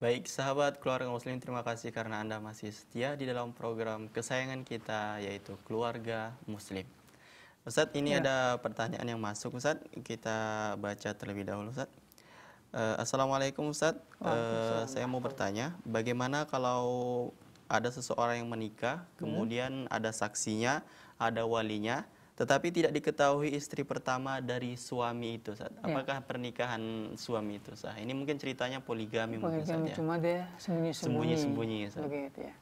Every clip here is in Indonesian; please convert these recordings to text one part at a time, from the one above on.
Baik sahabat keluarga muslim terima kasih karena Anda masih setia di dalam program kesayangan kita yaitu keluarga muslim. Ustadz ini ya. ada pertanyaan yang masuk Ustadz, kita baca terlebih dahulu Ustadz. Uh, Assalamualaikum Ustadz, uh, saya mau bertanya bagaimana kalau ada seseorang yang menikah hmm. kemudian hmm. ada saksinya, ada walinya, tetapi tidak diketahui istri pertama dari suami itu. Saat. Iya. Apakah ya. pernikahan suami itu sah? Ini mungkin ceritanya poligami, poligami mungkin saat, ya. Cuma dia sembunyi-sembunyi. Sembunyi-sembunyi Begitu ya.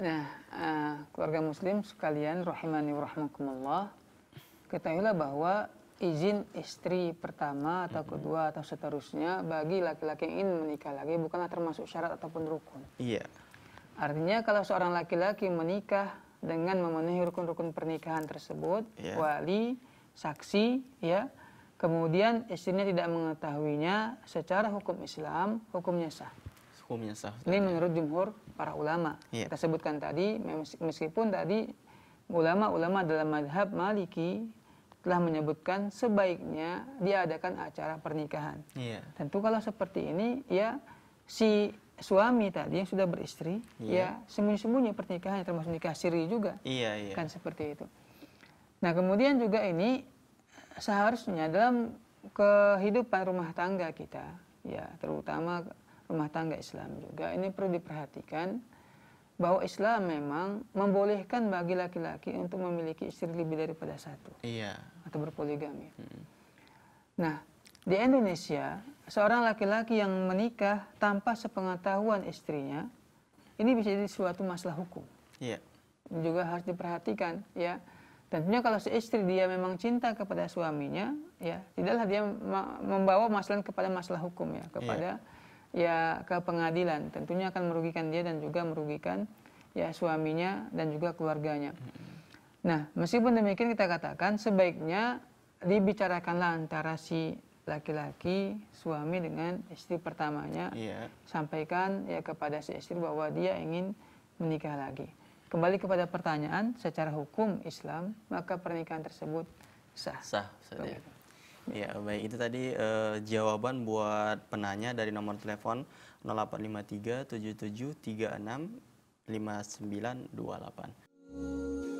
Nah, uh, keluarga muslim sekalian rahimani wa rahmakumullah. Ketahuilah bahwa izin istri pertama atau kedua atau seterusnya bagi laki-laki yang ingin menikah lagi bukanlah termasuk syarat ataupun rukun. Iya. Artinya kalau seorang laki-laki menikah dengan memenuhi rukun-rukun pernikahan tersebut, yeah. wali, saksi, ya. Kemudian istrinya tidak mengetahuinya secara hukum Islam, hukumnya sah. Hukumnya sah. Ini ya. menurut jumhur para ulama. Yeah. Kita sebutkan tadi meskipun tadi ulama-ulama dalam madhab Maliki telah menyebutkan sebaiknya diadakan acara pernikahan. Yeah. Tentu kalau seperti ini ya si suami tadi yang sudah beristri yeah. ya sembunyi-sembunyi pernikahan termasuk nikah siri juga iya, yeah, iya. Yeah. kan seperti itu nah kemudian juga ini eh, seharusnya dalam kehidupan rumah tangga kita ya terutama rumah tangga Islam juga ini perlu diperhatikan bahwa Islam memang membolehkan bagi laki-laki untuk memiliki istri lebih daripada satu iya. atau berpoligami hmm. nah di Indonesia, seorang laki-laki yang menikah tanpa sepengetahuan istrinya, ini bisa jadi suatu masalah hukum. Iya. Juga harus diperhatikan, ya. Tentunya kalau si istri dia memang cinta kepada suaminya, ya, tidaklah dia membawa masalah kepada masalah hukum ya, kepada yeah. ya ke pengadilan. Tentunya akan merugikan dia dan juga merugikan ya suaminya dan juga keluarganya. Mm-hmm. Nah, meskipun demikian kita katakan sebaiknya dibicarakanlah antara si laki-laki suami dengan istri pertamanya yeah. sampaikan ya kepada si istri bahwa dia ingin menikah lagi. Kembali kepada pertanyaan, secara hukum Islam maka pernikahan tersebut sah. Sah. Begitu. Ya iya, baik itu tadi uh, jawaban buat penanya dari nomor telepon 0853 7736 5928.